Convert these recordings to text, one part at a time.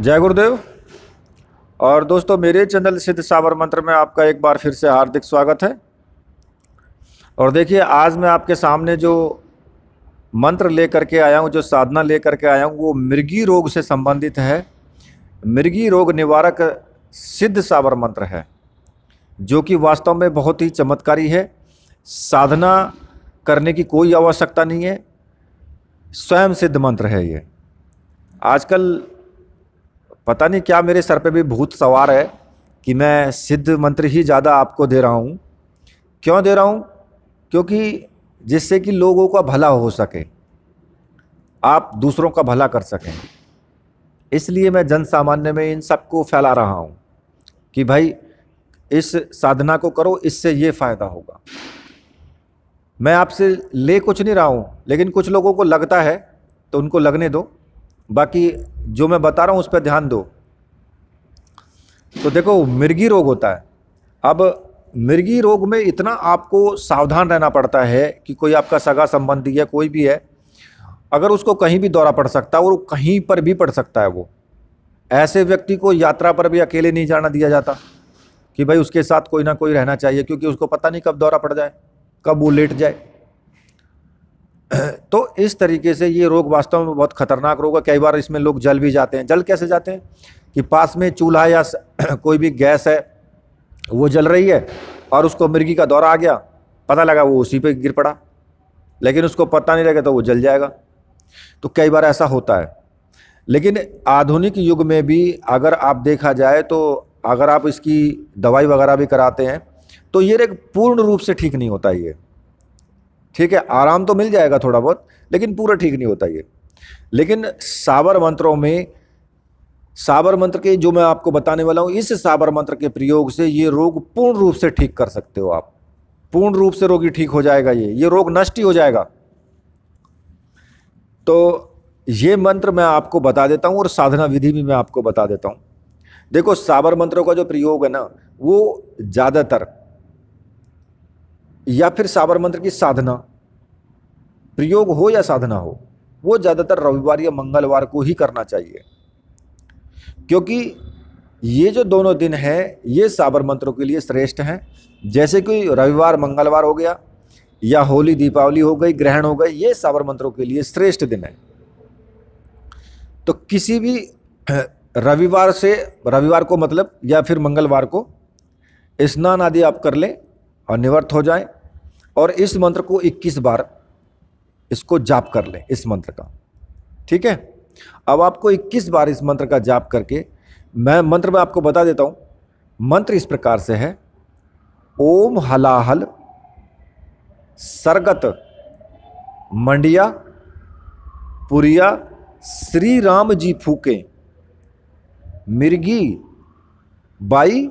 जय गुरुदेव और दोस्तों मेरे चैनल सिद्ध सावर मंत्र में आपका एक बार फिर से हार्दिक स्वागत है और देखिए आज मैं आपके सामने जो मंत्र लेकर के आया हूँ जो साधना लेकर के आया हूँ वो मृगी रोग से संबंधित है मृगी रोग निवारक सिद्ध सावर मंत्र है जो कि वास्तव में बहुत ही चमत्कारी है साधना करने की कोई आवश्यकता नहीं है स्वयं सिद्ध मंत्र है ये आजकल पता नहीं क्या मेरे सर पे भी भूत सवार है कि मैं सिद्ध मंत्र ही ज़्यादा आपको दे रहा हूँ क्यों दे रहा हूँ क्योंकि जिससे कि लोगों का भला हो सके आप दूसरों का भला कर सकें इसलिए मैं जन सामान्य में इन सबको फैला रहा हूँ कि भाई इस साधना को करो इससे ये फ़ायदा होगा मैं आपसे ले कुछ नहीं रहा हूँ लेकिन कुछ लोगों को लगता है तो उनको लगने दो बाकी जो मैं बता रहा हूँ उस पर ध्यान दो तो देखो मिर्गी रोग होता है अब मिर्गी रोग में इतना आपको सावधान रहना पड़ता है कि कोई आपका सगा संबंधी या कोई भी है अगर उसको कहीं भी दौरा पड़ सकता है और कहीं पर भी पड़ सकता है वो ऐसे व्यक्ति को यात्रा पर भी अकेले नहीं जाना दिया जाता कि भाई उसके साथ कोई ना कोई रहना चाहिए क्योंकि उसको पता नहीं कब दौरा पड़ जाए कब वो लेट जाए तो इस तरीके से ये रोग वास्तव में बहुत खतरनाक रोग है कई बार इसमें लोग जल भी जाते हैं जल कैसे जाते हैं कि पास में चूल्हा या कोई भी गैस है वो जल रही है और उसको मिर्गी का दौरा आ गया पता लगा वो उसी पे गिर पड़ा लेकिन उसको पता नहीं लगा तो वो जल जाएगा तो कई बार ऐसा होता है लेकिन आधुनिक युग में भी अगर आप देखा जाए तो अगर आप इसकी दवाई वगैरह भी कराते हैं तो ये एक पूर्ण रूप से ठीक नहीं होता ये ठीक है आराम तो मिल जाएगा थोड़ा बहुत लेकिन पूरा ठीक नहीं होता ये लेकिन साबर मंत्रों में साबर मंत्र के जो मैं आपको बताने वाला हूँ इस साबर मंत्र के प्रयोग से ये रोग पूर्ण रूप से ठीक कर सकते हो आप पूर्ण रूप से रोगी ठीक हो जाएगा ये ये रोग नष्ट ही हो जाएगा तो ये मंत्र मैं आपको बता देता हूँ और साधना विधि भी मैं आपको बता देता हूँ देखो साबर मंत्रों का जो प्रयोग है ना वो ज़्यादातर या फिर सावर मंत्र की साधना प्रयोग हो या साधना हो वो ज़्यादातर रविवार या मंगलवार को ही करना चाहिए क्योंकि ये जो दोनों दिन हैं ये साबर मंत्रों के लिए श्रेष्ठ हैं जैसे कि रविवार मंगलवार हो गया या होली दीपावली हो गई ग्रहण हो गए ये साबर मंत्रों के लिए श्रेष्ठ दिन है तो किसी भी रविवार से रविवार को मतलब या फिर मंगलवार को स्नान आदि आप कर लें और निवर्त हो जाएं और इस मंत्र को 21 बार इसको जाप कर लें इस मंत्र का ठीक है अब आपको 21 बार इस मंत्र का जाप करके मैं मंत्र में आपको बता देता हूँ मंत्र इस प्रकार से है ओम हलाहल सरगत मंडिया पुरिया श्री राम जी फूके मिर्गी बाई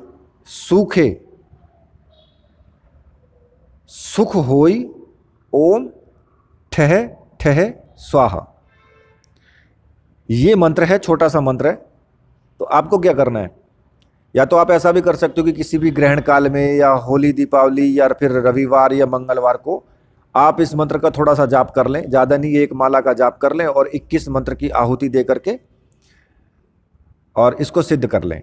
सूखे सुख होई ओम ठह ठह स्वाहा ये मंत्र है छोटा सा मंत्र है तो आपको क्या करना है या तो आप ऐसा भी कर सकते हो कि किसी भी ग्रहण काल में या होली दीपावली या फिर रविवार या मंगलवार को आप इस मंत्र का थोड़ा सा जाप कर लें ज़्यादा नहीं एक माला का जाप कर लें और 21 मंत्र की आहुति दे करके और इसको सिद्ध कर लें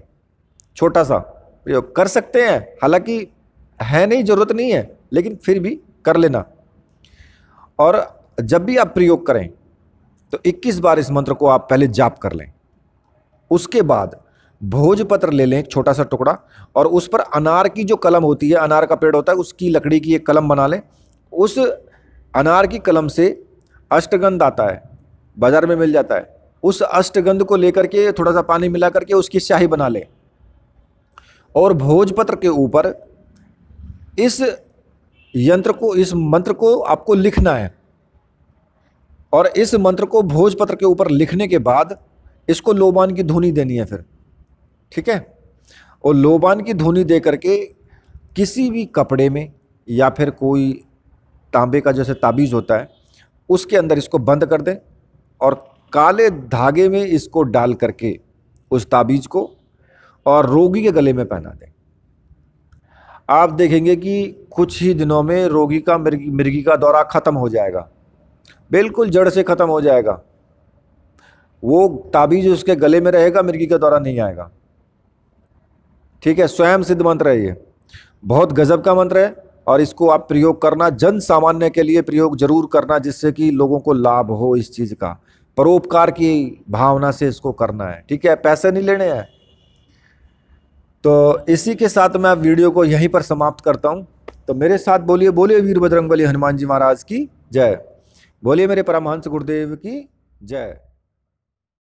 छोटा सा प्रयोग कर सकते हैं हालांकि है नहीं ज़रूरत नहीं है लेकिन फिर भी कर लेना और जब भी आप प्रयोग करें तो 21 बार इस मंत्र को आप पहले जाप कर लें उसके बाद भोजपत्र ले लें एक छोटा सा टुकड़ा और उस पर अनार की जो कलम होती है अनार का पेड़ होता है उसकी लकड़ी की एक कलम बना लें उस अनार की कलम से अष्टगंध आता है बाज़ार में मिल जाता है उस अष्टगंध को लेकर के थोड़ा सा पानी मिला करके उसकी स्याही बना लें और भोजपत्र के ऊपर इस यंत्र को इस मंत्र को आपको लिखना है और इस मंत्र को भोजपत्र के ऊपर लिखने के बाद इसको लोबान की धुनी देनी है फिर ठीक है और लोबान की धुनी दे करके किसी भी कपड़े में या फिर कोई तांबे का जैसे ताबीज़ होता है उसके अंदर इसको बंद कर दें और काले धागे में इसको डाल करके उस ताबीज़ को और रोगी के गले में पहना दें आप देखेंगे कि कुछ ही दिनों में रोगी का मिर्गी, मिर्गी का दौरा ख़त्म हो जाएगा बिल्कुल जड़ से ख़त्म हो जाएगा वो ताबीज उसके गले में रहेगा मिर्गी का दौरा नहीं आएगा ठीक है स्वयं सिद्ध मंत्र है ये बहुत गजब का मंत्र है और इसको आप प्रयोग करना जन सामान्य के लिए प्रयोग जरूर करना जिससे कि लोगों को लाभ हो इस चीज़ का परोपकार की भावना से इसको करना है ठीक है पैसे नहीं लेने हैं तो इसी के साथ मैं वीडियो को यहीं पर समाप्त करता हूँ तो मेरे साथ बोलिए बोलिए वीर बजरंग बली हनुमान जी महाराज की जय बोलिए मेरे परमहंस गुरुदेव की जय